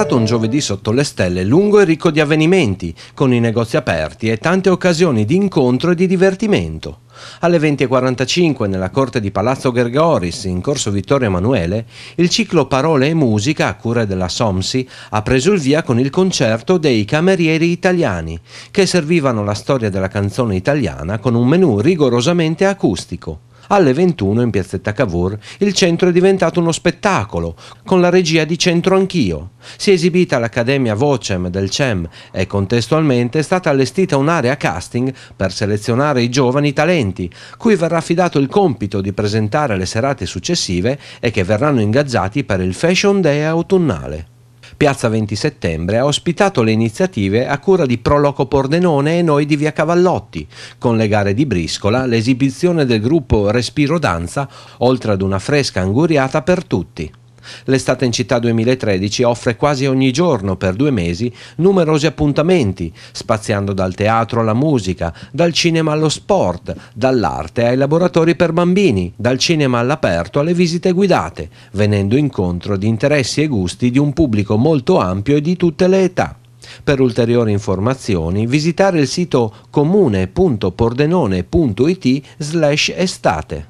stato un giovedì sotto le stelle lungo e ricco di avvenimenti, con i negozi aperti e tante occasioni di incontro e di divertimento. Alle 20.45 nella corte di Palazzo Gergoris, in corso Vittorio Emanuele, il ciclo Parole e Musica a cura della Somsi ha preso il via con il concerto dei camerieri italiani, che servivano la storia della canzone italiana con un menù rigorosamente acustico alle 21 in piazzetta Cavour il centro è diventato uno spettacolo, con la regia di Centro Anch'io. Si è esibita l'Accademia Vocem del CEM e contestualmente è stata allestita un'area casting per selezionare i giovani talenti, cui verrà affidato il compito di presentare le serate successive e che verranno ingaggiati per il Fashion Day autunnale. Piazza 20 Settembre, ha ospitato le iniziative a cura di Proloco Pordenone e noi di Via Cavallotti, con le gare di briscola, l'esibizione del gruppo Respiro Danza, oltre ad una fresca anguriata per tutti. L'estate in città 2013 offre quasi ogni giorno per due mesi numerosi appuntamenti, spaziando dal teatro alla musica, dal cinema allo sport, dall'arte ai laboratori per bambini, dal cinema all'aperto alle visite guidate, venendo incontro ad interessi e gusti di un pubblico molto ampio e di tutte le età. Per ulteriori informazioni visitare il sito comune.pordenone.it slash estate.